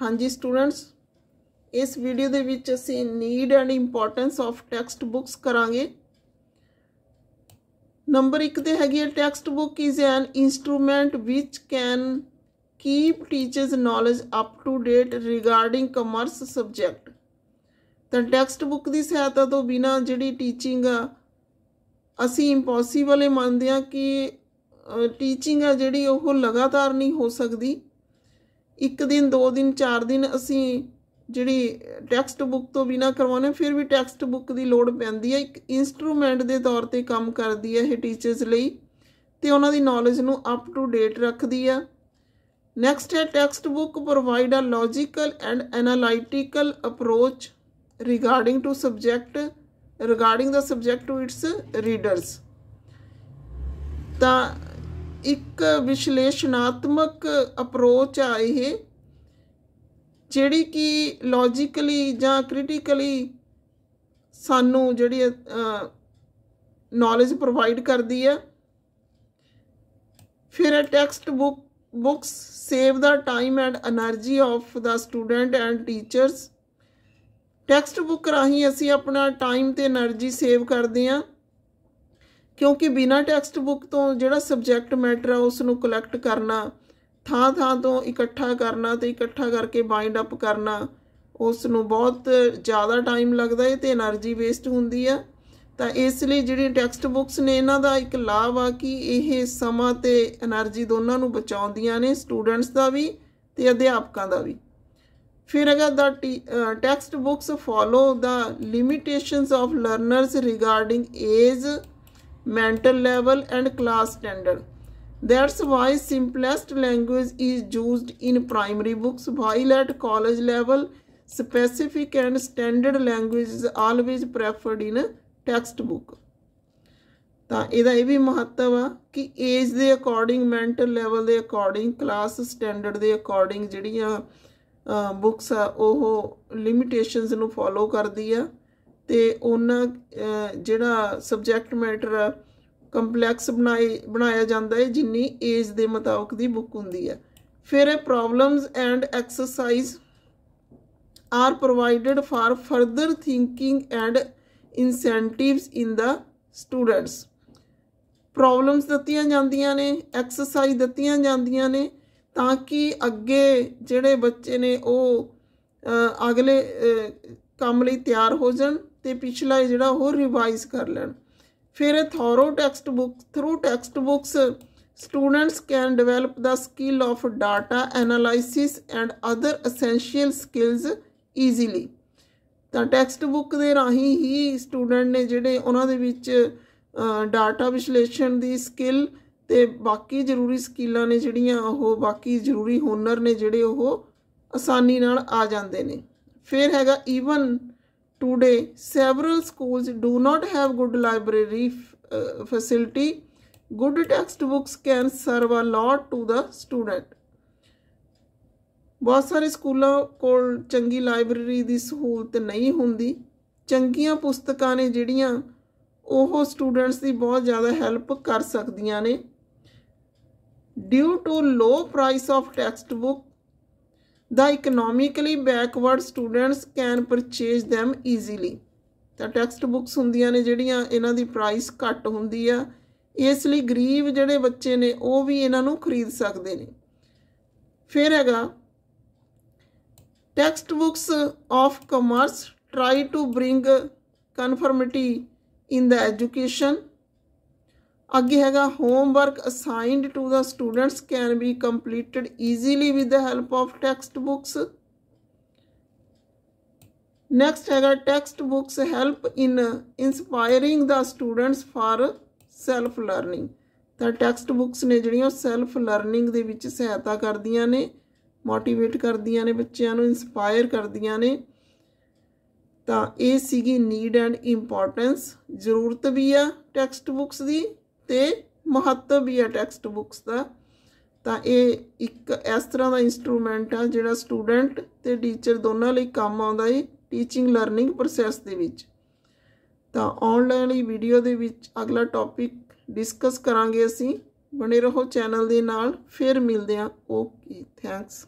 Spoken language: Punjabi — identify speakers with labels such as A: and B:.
A: ਹਾਂਜੀ ਸਟੂਡੈਂਟਸ ਇਸ ਵੀਡੀਓ ਦੇ ਵਿੱਚ ਅਸੀਂ need and importance of text books ਕਰਾਂਗੇ ਨੰਬਰ 1 ਤੇ ਹੈਗੀ ਹੈ text book is an instrument which can keep teachers knowledge up to date regarding commerce subject ਤਾਂ ਟੈਕਸਟ ਬੁੱਕ ਦੀ ਸਹਾਇਤਾ ਤੋਂ ਬਿਨਾ ਜਿਹੜੀ ਟੀਚਿੰਗ ਆ ਅਸੀਂ ਇੰਪੋਸੀਬਲ ਇਹ ਮੰਨਦੇ ਆ ਕਿ ਟੀਚਿੰਗ ਆ ਜਿਹੜੀ ਉਹ ਲਗਾਤਾਰ ਨਹੀਂ ਹੋ ਸਕਦੀ ਇੱਕ ਦਿਨ ਦੋ ਦਿਨ ਚਾਰ ਦਿਨ ਅਸੀਂ ਜਿਹੜੀ ਟੈਕਸਟ ਬੁੱਕ ਤੋਂ ਬਿਨਾ ਕਰਵਾਉਣੇ ਫਿਰ ਵੀ ਟੈਕਸਟ ਬੁੱਕ ਦੀ ਲੋੜ ਪੈਂਦੀ ਹੈ ਇੱਕ ਇਨਸਟਰੂਮੈਂਟ ਦੇ ਤੌਰ ਤੇ ਕੰਮ ਕਰਦੀ ਹੈ ਇਹ ਟੀਚਰਸ ਲਈ ਤੇ ਉਹਨਾਂ ਦੀ ਨੌਲੇਜ ਨੂੰ ਅਪ ਟੂ ਡੇਟ ਰੱਖਦੀ ਹੈ ਨੈਕਸਟ ਹੈ text book provide a logical and analytical approach regarding to subject regarding the subject to its readers ਤਾਂ ਇੱਕ ਵਿਸ਼ਲੇਸ਼ਣਾਤਮਕ ਅਪਰੋਚ ਆ ਇਹ ਜਿਹੜੀ ਕਿ ਲੌਜੀਕਲੀ ਜਾਂ ਕ੍ਰਿਟੀਕਲੀ ਸਾਨੂੰ ਜਿਹੜੀ ਨੌਲੇਜ ਪ੍ਰੋਵਾਈਡ ਕਰਦੀ ਹੈ ਫਿਰ ਇਹ text book books save the time and energy of the student and teachers text book ਰਾਹੀਂ ਅਸੀਂ ਆਪਣਾ ਟਾਈਮ ਤੇ એનર્ਜੀ ਸੇਵ ਕਰਦੇ ਹਾਂ ਕਿਉਂਕਿ ਬਿਨਾ ਟੈਕਸਟ ਬੁੱਕ ਤੋਂ ਜਿਹੜਾ ਸਬਜੈਕਟ ਮੈਟਰ ਆ ਉਸ ਨੂੰ ਕਲੈਕਟ ਕਰਨਾ ਥਾਂ ਥਾਂ ਤੋਂ ਇਕੱਠਾ ਕਰਨਾ ਤੇ ਇਕੱਠਾ ਕਰਕੇ ਬਾਈਂਡ ਅਪ ਕਰਨਾ ਉਸ ਨੂੰ ਬਹੁਤ ਜ਼ਿਆਦਾ ਟਾਈਮ ਲੱਗਦਾ ਹੈ ਤੇ એનર્ਜੀ ਵੇਸਟ ਹੁੰਦੀ ਆ ਤਾਂ ਇਸ ਲਈ ਜਿਹੜੀ ਟੈਕਸਟ ਬੁੱਕਸ ਨੇ ਇਹਨਾਂ ਦਾ ਇੱਕ ਲਾਭ ਆ ਕਿ ਇਹ ਸਮਾਂ ਤੇ એનર્ਜੀ ਦੋਨਾਂ ਨੂੰ ਬਚਾਉਂਦੀਆਂ ਨੇ ਸਟੂਡੈਂਟਸ ਦਾ ਵੀ ਤੇ ਅਧਿਆਪਕਾਂ ਦਾ ਵੀ ਫਿਰ ਅਗਰ the text books follow the limitations of learners regarding age mental level and class standard. That's why simplest language is used in primary books while at college level specific and standard language is always preferred in a textbook. ਤਾਂ ਇਹਦਾ ਇਹ ਵੀ ਮਹੱਤਵ ਆ ਕਿ ਏਜ ਦੇ ਅਕੋਰਡਿੰਗ ਮੈਂਟਲ ਲੈਵਲ ਦੇ ਅਕੋਰਡਿੰਗ ਕਲਾਸ ਸਟੈਂਡਰਡ ਦੇ ਅਕੋਰਡਿੰਗ ਜਿਹੜੀਆਂ ਬੁੱਕਸ ਆ ਉਹ ਲਿਮਿਟੇਸ਼ਨਸ ਨੂੰ ਫੋਲੋ ਕਰਦੀ ਆ ਤੇ ਉਹਨਾਂ ਜਿਹੜਾ ਸਬਜੈਕਟ ਮੈਟਰ ਕੰਪਲੈਕਸ ਬਣਾਈ ਬਣਾਇਆ ਜਾਂਦਾ ਹੈ ਜਿੰਨੀ ਏਜ ਦੇ ਮੁਤਾਬਕ ਦੀ ਬੁੱਕ ਹੁੰਦੀ ਹੈ ਫਿਰ ਇਹ problems and exercise are provided for further thinking and incentives in the students problems ਦਿੱਤੀਆਂ ਜਾਂਦੀਆਂ ਨੇ ਐਕਸਰਸਾਈਜ਼ ਦਿੱਤੀਆਂ ਜਾਂਦੀਆਂ ਨੇ ਤਾਂ ਕਿ ਅੱਗੇ ਜਿਹੜੇ ਬੱਚੇ ਨੇ ਉਹ ਅਗਲੇ ਕੰਮ ਲਈ ਤਿਆਰ ਹੋ ਜਾਣ ਤੇ ਪਿਛਲਾ ਜਿਹੜਾ ਉਹ ਰਿਵਾਈਜ਼ ਕਰ ਲੈਣ ਫਿਰ ਇਹ thorough text book through text books students can develop the skill of data analysis and other essential skills easily ਤਾਂ ਟੈਕਸਟ ਬੁੱਕ ਦੇ ਰਾਹੀਂ ਹੀ ਸਟੂਡੈਂਟ ਨੇ ਜਿਹੜੇ ਉਹਨਾਂ ਦੇ ਵਿੱਚ ਡਾਟਾ ਵਿਸ਼ਲੇਸ਼ਣ ਦੀ ਸਕਿੱਲ ਤੇ ਬਾਕੀ ਜ਼ਰੂਰੀ ਸਕਿੱਲਾਂ ਨੇ ਜਿਹੜੀਆਂ ਉਹ ਬਾਕੀ ਜ਼ਰੂਰੀ ਹੁਨਰ ਨੇ ਜਿਹੜੇ ਉਹ ਆਸਾਨੀ ਨਾਲ ਆ ਜਾਂਦੇ ਨੇ ਫਿਰ ਹੈਗਾ even Today, several schools do not have good library uh, facility. Good textbooks can serve a lot to the student. ਬਹੁਤ ਸਾਰੇ ਸਕੂਲਾਂ ਕੋਲ ਚੰਗੀ ਲਾਇਬ੍ਰੇਰੀ ਦੀ ਸਹੂਲਤ ਨਹੀਂ ਹੁੰਦੀ ਚੰਗੀਆਂ ਪੁਸਤਕਾਂ ਨੇ ਜਿਹੜੀਆਂ ਉਹ ਸਟੂਡੈਂਟਸ ਦੀ ਬਹੁਤ ਜ਼ਿਆਦਾ ਹੈਲਪ ਕਰ ਸਕਦੀਆਂ ਨੇ due to low price of text book the economically backward students can purchase them easily ਤਾਂ ਟੈਕਸਟ ਬੁੱਕਸ ਹੁੰਦੀਆਂ ਨੇ ਜਿਹੜੀਆਂ ਇਹਨਾਂ ਦੀ ਪ੍ਰਾਈਸ ਘੱਟ ਹੁੰਦੀ ਆ ਇਸ ਲਈ ਗਰੀਬ ਜਿਹੜੇ ਬੱਚੇ ਨੇ ਉਹ ਵੀ ਇਹਨਾਂ ਨੂੰ ਖਰੀਦ ਸਕਦੇ ਨੇ ਫਿਰ ਹੈਗਾ text books of commerce try to bring conformity in the education ਅੱਗੇ ਹੈਗਾ homework assigned to the students can be completed easily with the help of text books next ਹੈਗਾ text books help in inspiring the students for self learning ਤਾਂ ਟੈਕਸਟ ਬੁక్స్ ਨੇ ਜਿਹੜੀਆਂ ਸੈਲਫ ਲਰਨਿੰਗ ਦੇ ਵਿੱਚ ਸਹਾਇਤਾ ਕਰਦੀਆਂ ਨੇ ਮੋਟੀਵੇਟ ਕਰਦੀਆਂ ਨੇ ਬੱਚਿਆਂ ਨੂੰ ਇਨਸਪਾਇਰ ਕਰਦੀਆਂ ਨੇ ਤਾਂ ਇਹ ਸੀਗੀ ਨੀਡ ਐਂਡ ਇੰਪੋਰਟੈਂਸ ਜ਼ਰੂਰਤ ਵੀ ਆ ਟੈਕਸਟ ਬੁక్స్ ਦੀ ਤੇ ਮਹੱਤਵ ਵੀ ਹੈ ਟੈਕਸਟ ਬੁੱਕਸ ਦਾ ਤਾਂ ਇਹ ਇੱਕ ਇਸ ਤਰ੍ਹਾਂ ਦਾ ਇਨਸਟਰੂਮੈਂਟ ਆ ਜਿਹੜਾ ਸਟੂਡੈਂਟ ਤੇ ਟੀਚਰ ਦੋਨਾਂ ਲਈ ਕੰਮ ਆਉਂਦਾ ਹੈ ਟੀਚਿੰਗ ਲਰਨਿੰਗ ਪ੍ਰੋਸੈਸ ਦੇ ਵਿੱਚ ਤਾਂ ਆਨਲਾਈਨ ਲਈ ਵੀਡੀਓ ਦੇ ਵਿੱਚ ਅਗਲਾ ਟੌਪਿਕ ਡਿਸਕਸ ਕਰਾਂਗੇ ਅਸੀਂ ਬਣੇ ਰਹੋ ਚੈਨਲ ਦੇ ਨਾਲ ਫਿਰ ਮਿਲਦੇ ਆ ਓਕੇ ਥੈਂਕਸ